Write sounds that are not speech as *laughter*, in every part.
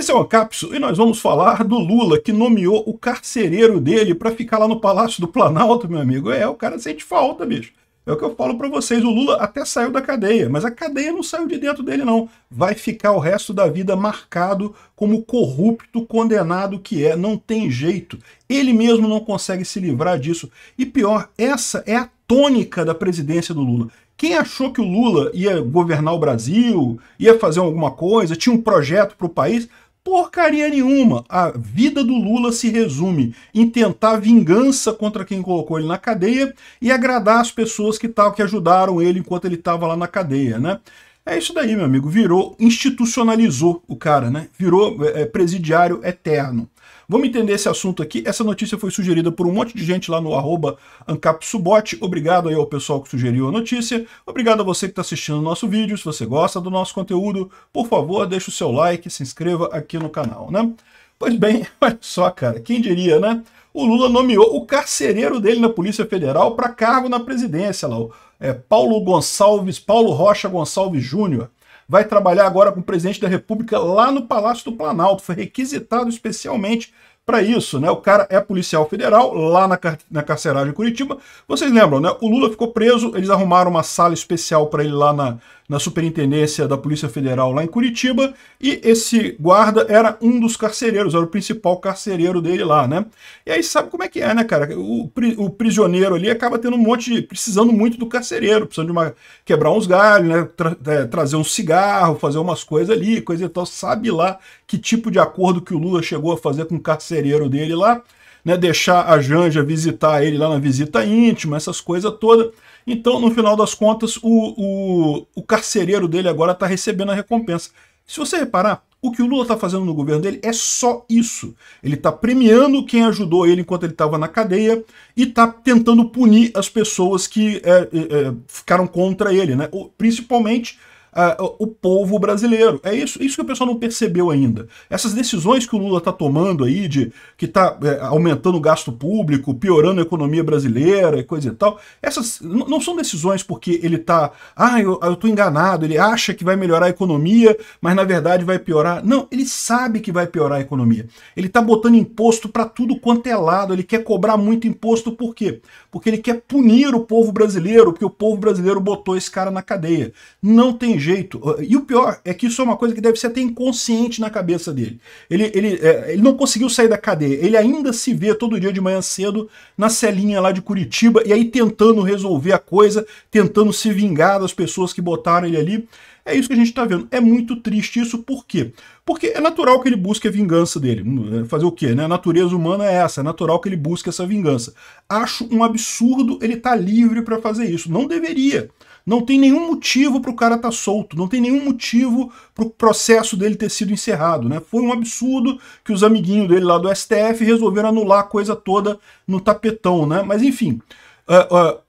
Esse é o Ancapso e nós vamos falar do Lula, que nomeou o carcereiro dele para ficar lá no Palácio do Planalto, meu amigo. É, o cara sente falta, bicho. É o que eu falo para vocês, o Lula até saiu da cadeia, mas a cadeia não saiu de dentro dele não. Vai ficar o resto da vida marcado como corrupto, condenado que é, não tem jeito. Ele mesmo não consegue se livrar disso. E pior, essa é a tônica da presidência do Lula. Quem achou que o Lula ia governar o Brasil, ia fazer alguma coisa, tinha um projeto para o país, porcaria nenhuma. A vida do Lula se resume em tentar vingança contra quem colocou ele na cadeia e agradar as pessoas que, tal, que ajudaram ele enquanto ele estava lá na cadeia, né? É isso daí, meu amigo. Virou, institucionalizou o cara, né? Virou é, é presidiário eterno. Vamos entender esse assunto aqui. Essa notícia foi sugerida por um monte de gente lá no arroba Ancapsubot. Obrigado aí ao pessoal que sugeriu a notícia. Obrigado a você que está assistindo o nosso vídeo. Se você gosta do nosso conteúdo, por favor, deixe o seu like, se inscreva aqui no canal, né? Pois bem, *laughs* olha só, cara, quem diria, né? O Lula nomeou o carcereiro dele na Polícia Federal para cargo na presidência, lá, o, é, Paulo Gonçalves, Paulo Rocha Gonçalves Júnior vai trabalhar agora com o presidente da República lá no Palácio do Planalto. Foi requisitado especialmente para isso, né? O cara é policial federal lá na, car na carceragem de Curitiba. Vocês lembram, né? O Lula ficou preso, eles arrumaram uma sala especial para ele lá na na Superintendência da Polícia Federal lá em Curitiba, e esse guarda era um dos carcereiros, era o principal carcereiro dele lá, né? E aí sabe como é que é, né, cara? O, o prisioneiro ali acaba tendo um monte, de, precisando muito do carcereiro, precisando de uma quebrar uns galhos, né? Tra, é, trazer um cigarro, fazer umas coisas ali, coisa e tal. Sabe lá que tipo de acordo que o Lula chegou a fazer com o carcereiro dele lá? né, deixar a Janja visitar ele lá na visita íntima, essas coisas todas. Então, no final das contas, o, o, o carcereiro dele agora está recebendo a recompensa. Se você reparar, o que o Lula está fazendo no governo dele é só isso. Ele está premiando quem ajudou ele enquanto ele estava na cadeia e está tentando punir as pessoas que é, é, é ficaram contra ele, né? principalmente uh, o povo brasileiro. É isso, isso que o pessoal não percebeu ainda. Essas decisões que o Lula está tomando aí, de que está é, aumentando o gasto público, piorando a economia brasileira e coisa e tal, essas não são decisões porque ele está, ah, eu estou enganado, ele acha que vai melhorar a economia, mas na verdade vai piorar. Não, ele sabe que vai piorar a economia. Ele está botando imposto para tudo quanto é lado, ele quer cobrar muito imposto, por quê? Porque ele quer punir o povo brasileiro, porque o povo brasileiro botou esse cara na cadeia. Não tem jeito. E o pior é que isso é uma coisa que deve ser até inconsciente na cabeça dele. Ele, ele, é, ele não conseguiu sair da cadeia. Ele ainda se vê todo dia de manhã cedo na celinha lá de Curitiba e aí tentando resolver a coisa, tentando se vingar das pessoas que botaram ele ali. É isso que a gente está vendo. É muito triste isso, por quê? Porque é natural que ele busque a vingança dele. Hum, é, fazer o quê? Né? A natureza humana é essa, é natural que ele busque essa vingança. Acho um absurdo ele estar tá livre para fazer isso. Não deveria. Não tem nenhum motivo para o cara estar tá solto, não tem nenhum motivo para o processo dele ter sido encerrado. Né? Foi um absurdo que os amiguinhos dele lá do STF resolveram anular a coisa toda no tapetão. Né? Mas enfim, uh, uh,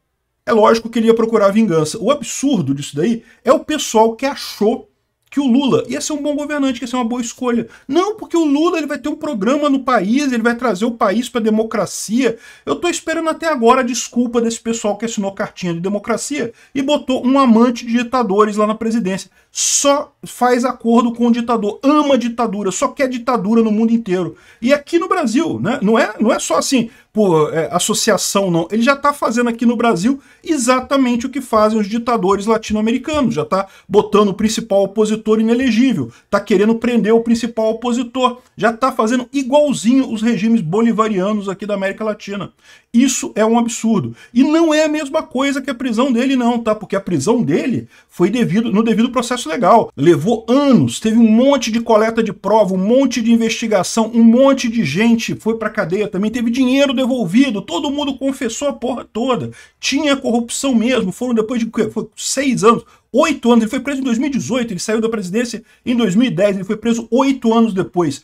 é lógico que ele ia procurar vingança. O absurdo disso daí é o pessoal que achou que o Lula ia ser um bom governante, que ia ser uma boa escolha. Não, porque o Lula ele vai ter um programa no país, ele vai trazer o país para democracia. Eu estou esperando até agora a desculpa desse pessoal que assinou cartinha de democracia e botou um amante de ditadores lá na presidência só faz acordo com o ditador, ama a ditadura, só quer ditadura no mundo inteiro. E aqui no Brasil, né? não, é, não é só assim por é, associação, não. Ele já está fazendo aqui no Brasil exatamente o que fazem os ditadores latino-americanos. Já está botando o principal opositor inelegível, está querendo prender o principal opositor, já está fazendo igualzinho os regimes bolivarianos aqui da América Latina. Isso é um absurdo. E não é a mesma coisa que a prisão dele, não, tá? Porque a prisão dele foi devido no devido processo processo legal. Levou anos, teve um monte de coleta de prova, um monte de investigação, um monte de gente foi pra cadeia também, teve dinheiro devolvido, todo mundo confessou a porra toda. Tinha corrupção mesmo, foram depois de foi seis anos, oito anos, ele foi preso em 2018, ele saiu da presidência em 2010, ele foi preso oito anos depois.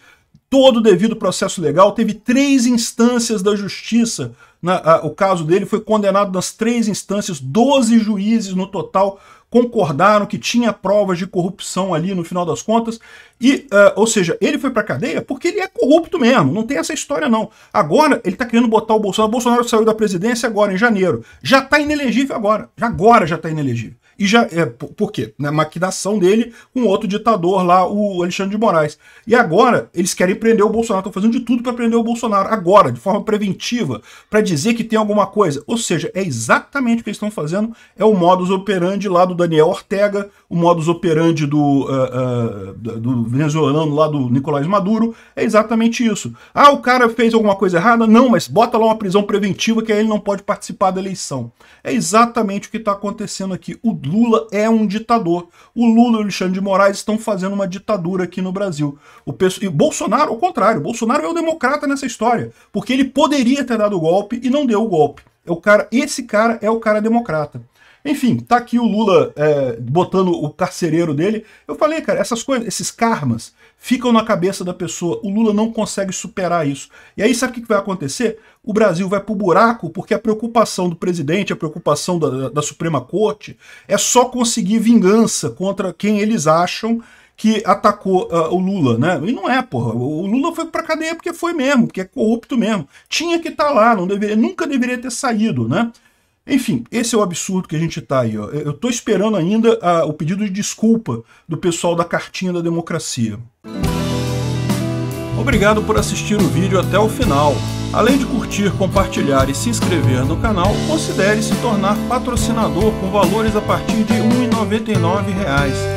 Todo devido processo legal, teve três instâncias da justiça na, né, a, o caso dele foi condenado nas três instâncias, 12 juízes no total concordaram que tinha provas de corrupção ali no final das contas. E, uh, ou seja, ele foi pra cadeia porque ele é corrupto mesmo, não tem essa história não. Agora ele tá querendo botar o Bolsonaro, o Bolsonaro saiu da presidência agora em janeiro, já tá inelegível agora, agora já tá inelegível e já. É, por, por quê? Na né, maquinação dele com um outro ditador lá, o Alexandre de Moraes. E agora eles querem prender o Bolsonaro, estão fazendo de tudo para prender o Bolsonaro, agora, de forma preventiva, para dizer que tem alguma coisa. Ou seja, é exatamente o que eles estão fazendo, é o modus operandi lá do Daniel Ortega, o modus operandi do, uh, uh, do venezuelano lá do Nicolás Maduro, é exatamente isso. Ah, o cara fez alguma coisa errada? Não, mas bota lá uma prisão preventiva que aí ele não pode participar da eleição. É exatamente o que está acontecendo aqui. O Lula é um ditador. O Lula e o Alexandre de Moraes estão fazendo uma ditadura aqui no Brasil. O E Bolsonaro, ao contrário, Bolsonaro é o democrata nessa história, porque ele poderia ter dado o golpe e não deu o golpe. É o cara, esse cara é o cara democrata. Enfim, tá aqui o Lula é, botando o carcereiro dele. Eu falei, cara, essas coisas, esses karmas ficam na cabeça da pessoa. O Lula não consegue superar isso. E aí sabe o que vai acontecer? O Brasil vai pro buraco porque a preocupação do presidente, a preocupação da, da Suprema Corte é só conseguir vingança contra quem eles acham que atacou uh, o Lula, né? E não é, porra. O Lula foi pra cadeia porque foi mesmo, porque é corrupto mesmo. Tinha que estar tá lá, não deveria, nunca deveria ter saído, né? Enfim, esse é o absurdo que a gente está aí. Ó. Eu estou esperando ainda a, o pedido de desculpa do pessoal da Cartinha da Democracia. Obrigado por assistir o vídeo até o final. Além de curtir, compartilhar e se inscrever no canal, considere se tornar patrocinador com valores a partir de R$ 1,99